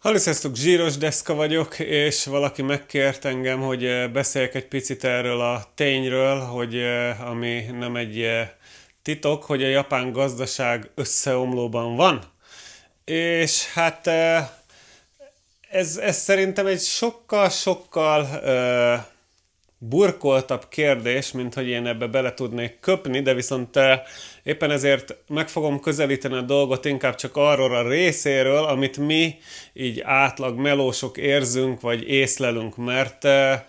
Haliszeztuk Zsíros Deszka vagyok, és valaki megkért engem, hogy eh, beszéljek egy picit erről a tényről, hogy eh, ami nem egy eh, titok, hogy a japán gazdaság összeomlóban van. És hát ez, ez szerintem egy sokkal-sokkal burkoltabb kérdés, mint hogy én ebbe bele tudnék köpni, de viszont eh, éppen ezért meg fogom közelíteni a dolgot inkább csak arról a részéről, amit mi így átlag melósok érzünk, vagy észlelünk, mert eh,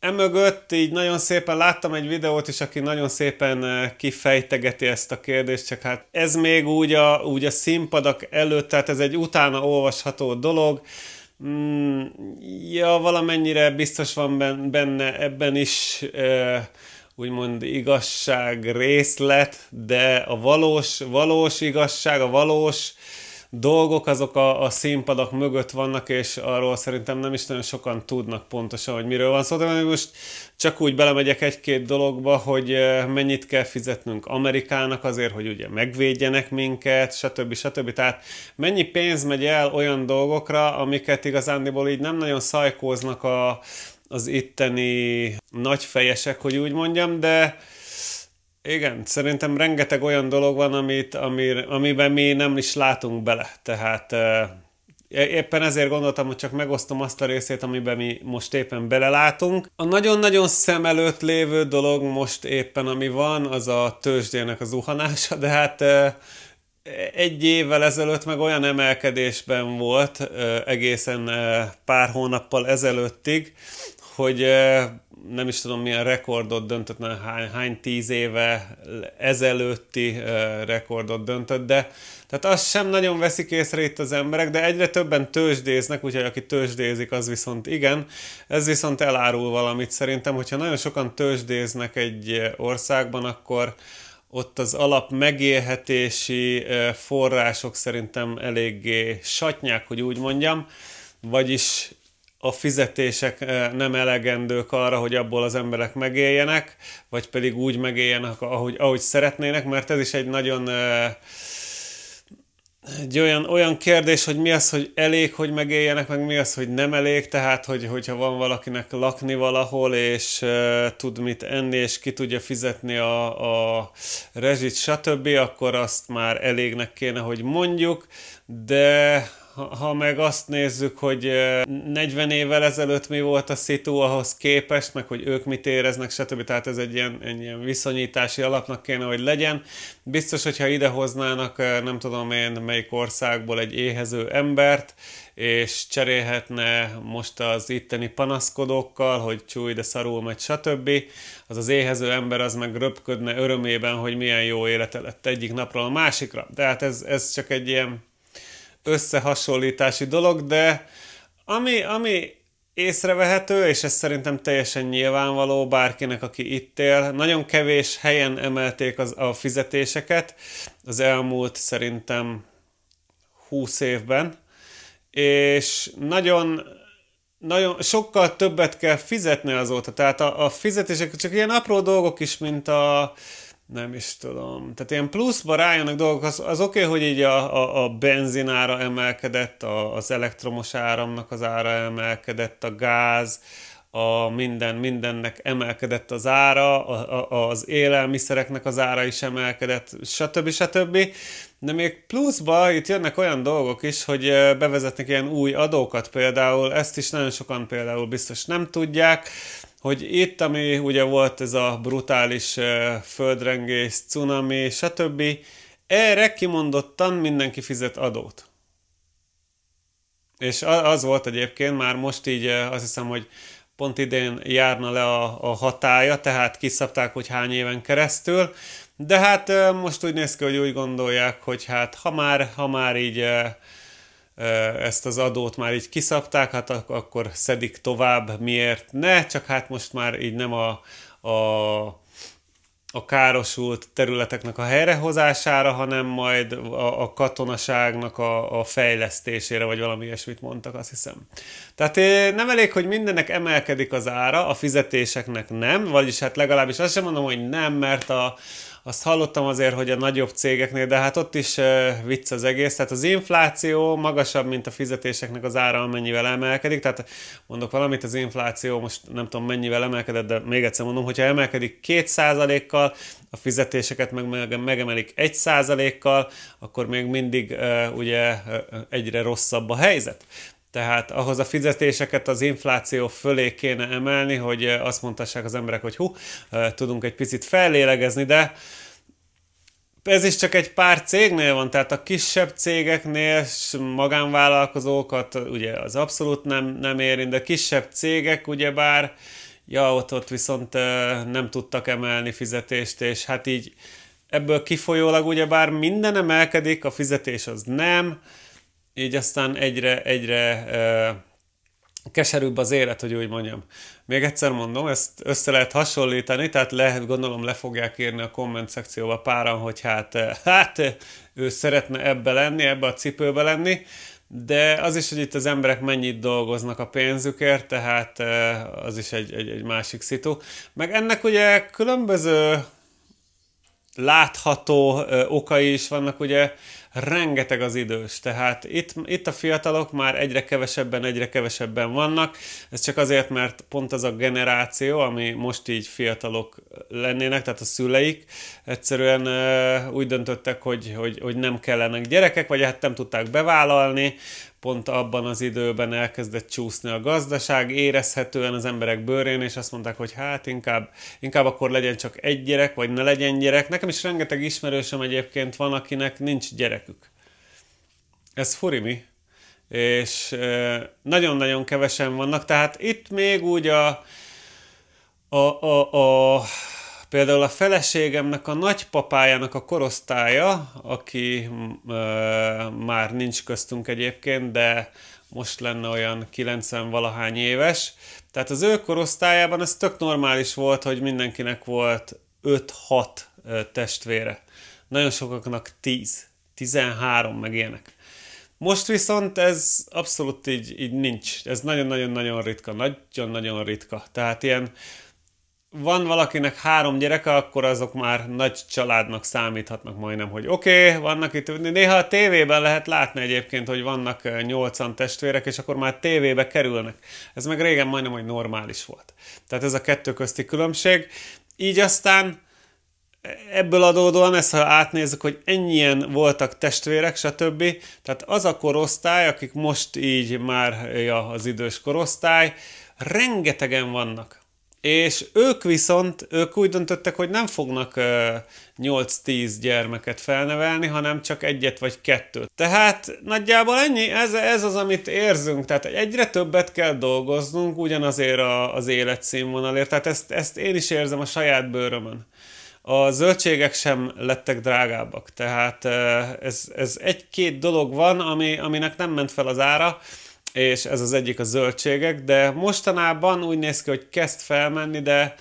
emögött így nagyon szépen láttam egy videót is, aki nagyon szépen eh, kifejtegeti ezt a kérdést, csak hát ez még úgy a, úgy a színpadak előtt, tehát ez egy utána olvasható dolog, Mm, ja, valamennyire biztos van benne ebben is e, úgymond igazság részlet, de a valós, valós igazság, a valós dolgok, azok a, a színpadak mögött vannak, és arról szerintem nem is nagyon sokan tudnak pontosan, hogy miről van szó. De most csak úgy belemegyek egy-két dologba, hogy mennyit kell fizetnünk Amerikának azért, hogy ugye megvédjenek minket, stb. stb. Tehát mennyi pénz megy el olyan dolgokra, amiket igazándiból így nem nagyon szajkóznak a, az itteni nagyfejesek, hogy úgy mondjam, de igen, szerintem rengeteg olyan dolog van, amit, amir, amiben mi nem is látunk bele. Tehát éppen ezért gondoltam, hogy csak megosztom azt a részét, amiben mi most éppen belelátunk. A nagyon-nagyon szem előtt lévő dolog most éppen, ami van, az a tőzsdének az zuhanása, de hát egy évvel ezelőtt meg olyan emelkedésben volt, egészen pár hónappal ezelőttig, hogy nem is tudom milyen rekordot döntött, nem, hány, hány tíz éve ezelőtti rekordot döntött, de tehát azt sem nagyon veszik észre itt az emberek, de egyre többen tőzsdéznek, úgyhogy aki tőzsdézik, az viszont igen. Ez viszont elárul valamit szerintem, hogyha nagyon sokan tőzsdéznek egy országban, akkor ott az alap megélhetési források szerintem eléggé satnyák, hogy úgy mondjam, vagyis a fizetések eh, nem elegendők arra, hogy abból az emberek megéljenek, vagy pedig úgy megéljenek, ahogy, ahogy szeretnének, mert ez is egy nagyon eh, egy olyan, olyan kérdés, hogy mi az, hogy elég, hogy megéljenek, meg mi az, hogy nem elég, tehát hogy, hogyha van valakinek lakni valahol, és uh, tud mit enni, és ki tudja fizetni a, a rezsit, stb., akkor azt már elégnek kéne, hogy mondjuk, de ha, ha meg azt nézzük, hogy 40 évvel ezelőtt mi volt a szitu ahhoz képest, meg hogy ők mit éreznek, stb. Tehát ez egy ilyen, egy ilyen viszonyítási alapnak kéne, hogy legyen. Biztos, hogyha idehoznának, nem tudom én, melyik országból egy éhező embert, és cserélhetne most az itteni panaszkodókkal, hogy csúj, de szarul megy, stb. Az az éhező ember az meg röpködne örömében, hogy milyen jó élete lett egyik napról a másikra. Tehát ez, ez csak egy ilyen összehasonlítási dolog, de ami, ami észrevehető, és ez szerintem teljesen nyilvánvaló bárkinek, aki itt él, nagyon kevés helyen emelték az, a fizetéseket az elmúlt szerintem 20 évben, és nagyon nagyon sokkal többet kell fizetni azóta. Tehát a, a fizetések csak ilyen apró dolgok is, mint a nem is tudom. Tehát ilyen pluszba rájönnek dolgok, az, az oké, okay, hogy így a, a, a benzinára emelkedett, a, az elektromos áramnak az ára emelkedett, a gáz, a minden, mindennek emelkedett az ára, a, a, az élelmiszereknek az ára is emelkedett, stb. stb. De még pluszba itt jönnek olyan dolgok is, hogy bevezetnek ilyen új adókat például, ezt is nagyon sokan például biztos nem tudják, hogy itt, ami ugye volt ez a brutális földrengés, cunami, stb., erre kimondottan mindenki fizet adót. És az volt egyébként, már most így azt hiszem, hogy pont idén járna le a, a hatája, tehát kiszabták, hogy hány éven keresztül, de hát most úgy néz ki, hogy úgy gondolják, hogy hát ha már, ha már így ezt az adót már így kiszabták, hát akkor szedik tovább, miért ne, csak hát most már így nem a, a a károsult területeknek a helyrehozására, hanem majd a, a katonaságnak a, a fejlesztésére, vagy valami ilyesmit mondtak, azt hiszem. Tehát nem elég, hogy mindennek emelkedik az ára, a fizetéseknek nem, vagyis hát legalábbis azt sem mondom, hogy nem, mert a, azt hallottam azért, hogy a nagyobb cégeknél, de hát ott is vicc az egész. Tehát az infláció magasabb, mint a fizetéseknek az ára, amennyivel emelkedik. Tehát mondok valamit, az infláció most nem tudom mennyivel emelkedett, de még egyszer mondom, hogyha emelkedik 2%-kal, a fizetéseket meg megemelik 1%-kal, akkor még mindig ugye egyre rosszabb a helyzet. Tehát ahhoz a fizetéseket az infláció fölé kéne emelni, hogy azt mondhassák az emberek, hogy hú, tudunk egy picit fellélegezni, de ez is csak egy pár cégnél van, tehát a kisebb cégeknél magánvállalkozókat ugye az abszolút nem, nem érint, de kisebb cégek ugyebár, ja, ott, ott viszont nem tudtak emelni fizetést, és hát így ebből kifolyólag ugyebár minden emelkedik, a fizetés az nem, így aztán egyre, egyre uh, keserűbb az élet, hogy úgy mondjam. Még egyszer mondom, ezt össze lehet hasonlítani, tehát lehet, gondolom le fogják írni a komment szekcióba páran, hogy hát, hát ő szeretne ebbe lenni, ebbe a cipőbe lenni, de az is, hogy itt az emberek mennyit dolgoznak a pénzükért, tehát az is egy, egy, egy másik szitu. Meg ennek ugye különböző látható okai is vannak, ugye rengeteg az idős, tehát itt, itt a fiatalok már egyre kevesebben, egyre kevesebben vannak, ez csak azért, mert pont az a generáció, ami most így fiatalok lennének, tehát a szüleik, egyszerűen úgy döntöttek, hogy, hogy, hogy nem kellenek gyerekek, vagy hát nem tudták bevállalni, pont abban az időben elkezdett csúszni a gazdaság, érezhetően az emberek bőrén, és azt mondták, hogy hát inkább, inkább akkor legyen csak egy gyerek, vagy ne legyen gyerek. Nekem is rengeteg ismerősöm egyébként van, akinek nincs gyerek gyerekük. Ez furimi, és nagyon-nagyon kevesen vannak, tehát itt még úgy a, a, a, a például a feleségemnek a nagypapájának a korosztálya, aki ö, már nincs köztünk egyébként, de most lenne olyan 90-valahány éves. Tehát az ő korosztályában ez tök normális volt, hogy mindenkinek volt 5-6 testvére. Nagyon sokaknak 10. 13, meg ilyenek. Most viszont ez abszolút így, így nincs. Ez nagyon-nagyon-nagyon ritka, nagyon-nagyon ritka. Tehát ilyen van valakinek három gyereke, akkor azok már nagy családnak számíthatnak majdnem, hogy oké, okay, vannak itt, néha a tévében lehet látni egyébként, hogy vannak eh, nyolcan testvérek, és akkor már tévébe kerülnek. Ez meg régen majdnem, hogy normális volt. Tehát ez a kettő közti különbség. Így aztán ebből adódóan ezt, ha átnézzük, hogy ennyien voltak testvérek, stb. Tehát az a korosztály, akik most így már ja, az idős korosztály, rengetegen vannak. És ők viszont, ők úgy döntöttek, hogy nem fognak 8-10 gyermeket felnevelni, hanem csak egyet vagy kettőt. Tehát nagyjából ennyi, ez, ez az, amit érzünk. Tehát egyre többet kell dolgoznunk ugyanazért a, az életszínvonalért. Tehát ezt, ezt én is érzem a saját bőrömön a zöldségek sem lettek drágábbak. Tehát ez, ez egy-két dolog van, ami, aminek nem ment fel az ára, és ez az egyik a zöldségek, de mostanában úgy néz ki, hogy kezd felmenni, de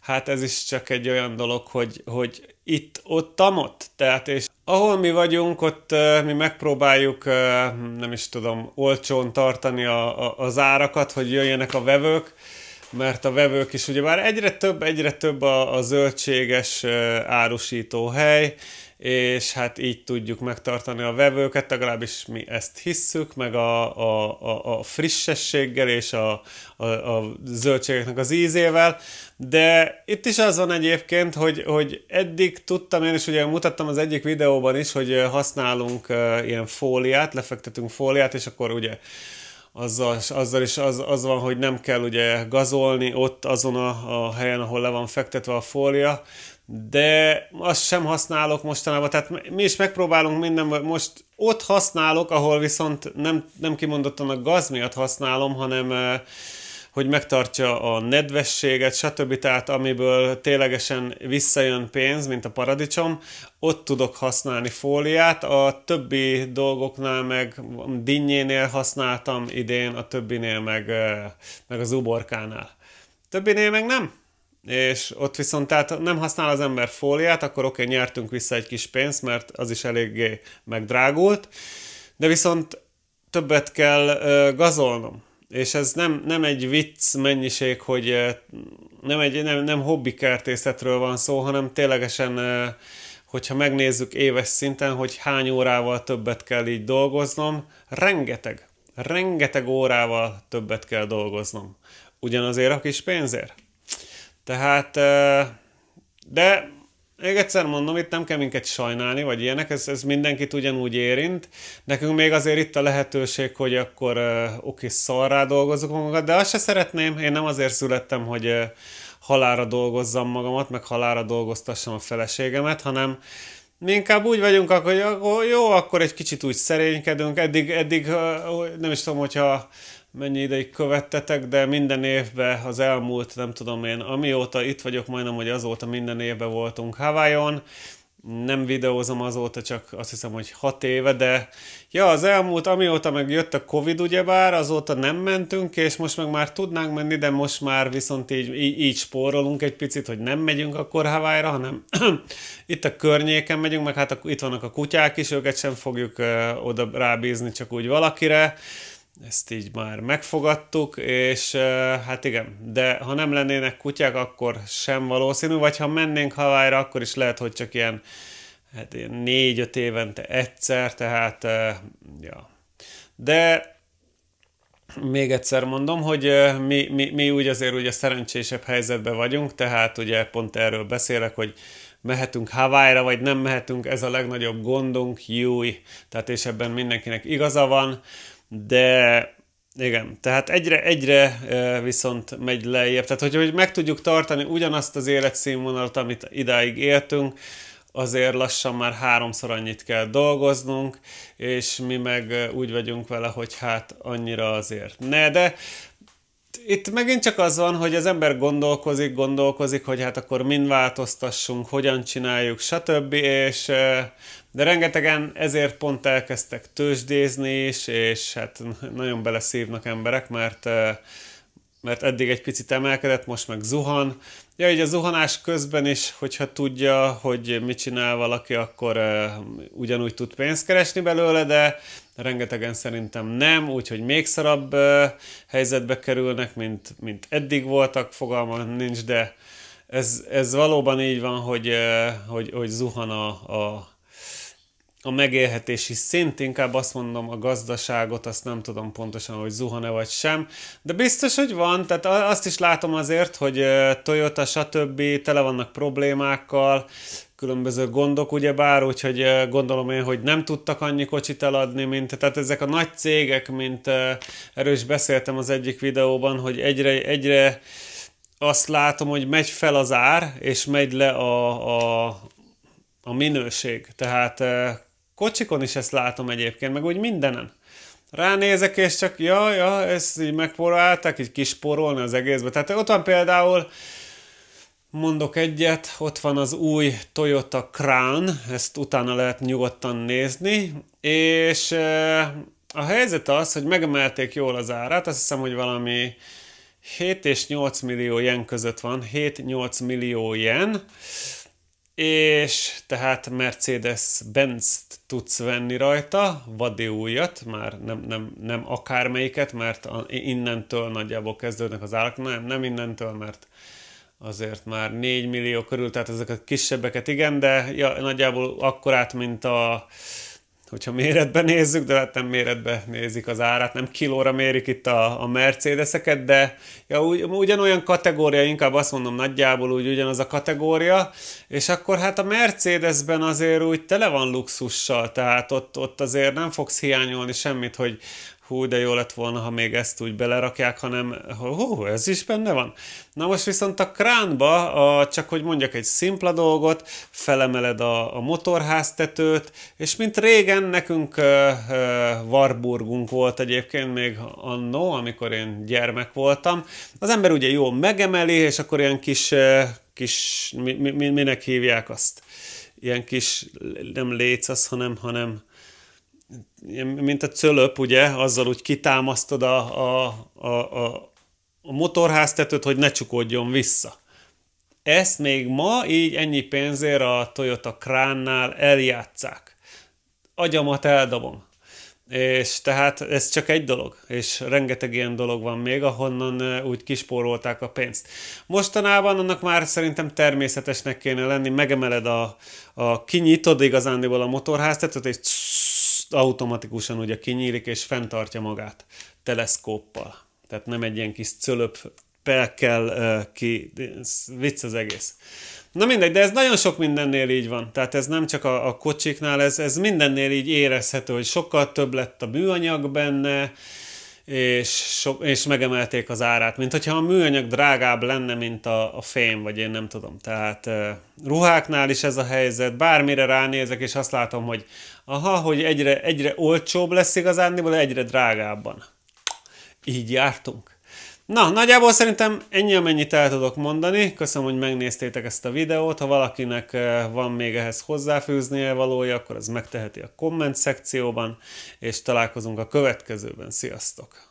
hát ez is csak egy olyan dolog, hogy, hogy itt, ott, tamott. Tehát és ahol mi vagyunk, ott mi megpróbáljuk, nem is tudom, olcsón tartani a, a, az árakat, hogy jöjjenek a vevők, mert a vevők is ugye már egyre több, egyre több a, a zöldséges árusító hely, és hát így tudjuk megtartani a vevőket, legalábbis mi ezt hisszük, meg a, a, a, a frissességgel és a, a, a zöldségeknek az ízével, de itt is az van egyébként, hogy, hogy eddig tudtam, én is ugye mutattam az egyik videóban is, hogy használunk ilyen fóliát, lefektetünk fóliát, és akkor ugye azzal, azzal is az, az van, hogy nem kell ugye gazolni ott azon a, a helyen, ahol le van fektetve a fólia, de azt sem használok mostanában, tehát mi is megpróbálunk minden, most ott használok, ahol viszont nem, nem kimondottan a gaz miatt használom, hanem eh, hogy megtartja a nedvességet, stb. Tehát amiből ténylegesen visszajön pénz, mint a paradicsom, ott tudok használni fóliát, a többi dolgoknál meg dinnyénél használtam idén, a többinél meg, meg az uborkánál. Többinél meg nem és ott viszont tehát nem használ az ember fóliát, akkor oké, okay, nyertünk vissza egy kis pénzt, mert az is eléggé megdrágult, de viszont többet kell uh, gazolnom és ez nem, nem egy vicc mennyiség, hogy nem, egy, nem, nem hobbi kertészetről van szó, hanem ténylegesen, hogyha megnézzük éves szinten, hogy hány órával többet kell így dolgoznom, rengeteg, rengeteg órával többet kell dolgoznom. Ugyanazért a kis pénzért. Tehát, de még egyszer mondom, itt nem kell minket sajnálni, vagy ilyenek, ez, ez mindenkit ugyanúgy érint. Nekünk még azért itt a lehetőség, hogy akkor uh, oké, szarrá dolgozzuk magunkat, de azt se szeretném, én nem azért születtem, hogy uh, halára dolgozzam magamat, meg halára dolgoztassam a feleségemet, hanem mi inkább úgy vagyunk, akkor, hogy jó, akkor egy kicsit úgy szerénykedünk. Eddig, eddig nem is tudom, hogyha mennyi ideig követtetek, de minden évben az elmúlt, nem tudom én, amióta itt vagyok, majdnem, hogy azóta minden évben voltunk Havajon, nem videózom azóta, csak azt hiszem, hogy hat éve, de ja, az elmúlt, amióta meg jött a Covid ugyebár, azóta nem mentünk, és most meg már tudnánk menni, de most már viszont így, így, így spórolunk egy picit, hogy nem megyünk akkor hawaii hanem itt a környéken megyünk, meg hát a, itt vannak a kutyák is, őket sem fogjuk ö, oda rábízni csak úgy valakire, ezt így már megfogadtuk, és hát igen, de ha nem lennének kutyák, akkor sem valószínű, vagy ha mennénk hawaii akkor is lehet, hogy csak ilyen hát ilyen négy-öt évente egyszer, tehát ja. De még egyszer mondom, hogy mi, mi, mi úgy azért ugye szerencsésebb helyzetben vagyunk, tehát ugye pont erről beszélek, hogy mehetünk Hawaii-ra, vagy nem mehetünk, ez a legnagyobb gondunk, júj. Tehát és ebben mindenkinek igaza van de igen, tehát egyre, egyre viszont megy lejjebb. Tehát, hogy, hogy meg tudjuk tartani ugyanazt az életszínvonalat, amit idáig éltünk, azért lassan már háromszor annyit kell dolgoznunk, és mi meg úgy vagyunk vele, hogy hát annyira azért ne, de itt megint csak az van, hogy az ember gondolkozik, gondolkozik, hogy hát akkor mind változtassunk, hogyan csináljuk, stb. És de rengetegen ezért pont elkezdtek tőzsdézni is, és hát nagyon beleszívnak emberek, mert, mert eddig egy picit emelkedett, most meg zuhan. Ja, így a zuhanás közben is, hogyha tudja, hogy mit csinál valaki, akkor ugyanúgy tud pénzt keresni belőle, de rengetegen szerintem nem, úgyhogy még szarabb helyzetbe kerülnek, mint, mint eddig voltak, fogalma nincs, de ez, ez valóban így van, hogy, hogy, hogy zuhan a, a, a is szint, inkább azt mondom a gazdaságot, azt nem tudom pontosan, hogy zuhan-e vagy sem, de biztos, hogy van, tehát azt is látom azért, hogy Toyota, stb. tele vannak problémákkal, különböző gondok, ugyebár, úgyhogy gondolom én, hogy nem tudtak annyi kocsit eladni, mint, tehát ezek a nagy cégek, mint erről is beszéltem az egyik videóban, hogy egyre, egyre azt látom, hogy megy fel az ár, és megy le a, a, a minőség. Tehát Kocsikon is ezt látom egyébként, meg úgy mindenen. Ránézek, és csak, ja, ja, ezt így megporolták, így kisporolni az egészbe. Tehát ott van például, mondok egyet, ott van az új Toyota Crown, ezt utána lehet nyugodtan nézni, és eh, a helyzet az, hogy megemelték jól az árát, azt hiszem, hogy valami 7 és 8 millió jen között van, 7-8 millió jen, és tehát Mercedes-Benz-t tudsz venni rajta, vadi újat, már nem, nem, nem akármelyiket, mert innentől nagyjából kezdődnek az árak, nem, nem innentől, mert azért már 4 millió körül, tehát ezek a kisebbeket igen, de ja, nagyjából akkorát, mint a hogyha méretben nézzük, de hát nem méretben nézik az árát, nem kilóra mérik itt a, a Mercedes-eket, de ja, ugy, ugyanolyan kategória, inkább azt mondom nagyjából úgy ugyanaz a kategória, és akkor hát a Mercedesben azért úgy tele van luxussal, tehát ott, ott azért nem fogsz hiányolni semmit, hogy hú, de jó lett volna, ha még ezt úgy belerakják, hanem hú, ez is benne van. Na most viszont a kránba, a, csak hogy mondjak egy szimpla dolgot, felemeled a, a motorháztetőt, és mint régen nekünk ö, ö, Warburgunk volt egyébként még annó, amikor én gyermek voltam, az ember ugye jó megemeli, és akkor ilyen kis, ö, kis mi, mi, minek hívják azt? Ilyen kis, nem léc az, hanem, hanem mint a cölöp, ugye, azzal úgy kitámasztod a, a, a, a, a motorháztetőt, hogy ne csukódjon vissza. Ezt még ma így ennyi pénzért a Toyota Kránnál eljátszák. Agyamat eldobom. És tehát ez csak egy dolog, és rengeteg ilyen dolog van még, ahonnan úgy kispórolták a pénzt. Mostanában annak már szerintem természetesnek kéne lenni, megemeled a, a kinyitod igazándiból a motorháztetőt, és automatikusan ugye kinyílik, és fenntartja magát teleszkóppal. Tehát nem egy ilyen kis cölöp kell uh, ki, ez vicc az egész. Na mindegy, de ez nagyon sok mindennél így van. Tehát ez nem csak a, a kocsiknál, ez, ez mindennél így érezhető, hogy sokkal több lett a műanyag benne, és, so, és megemelték az árát, mint hogyha a műanyag drágább lenne, mint a, a fém, vagy én nem tudom. Tehát uh, ruháknál is ez a helyzet, bármire ránézek, és azt látom, hogy aha, hogy egyre, egyre olcsóbb lesz vagy egyre drágábban. Így jártunk. Na, nagyjából szerintem ennyi, amennyit el tudok mondani. Köszönöm, hogy megnéztétek ezt a videót. Ha valakinek eh, van még ehhez hozzáfűznie valója, akkor az megteheti a komment szekcióban, és találkozunk a következőben. Sziasztok!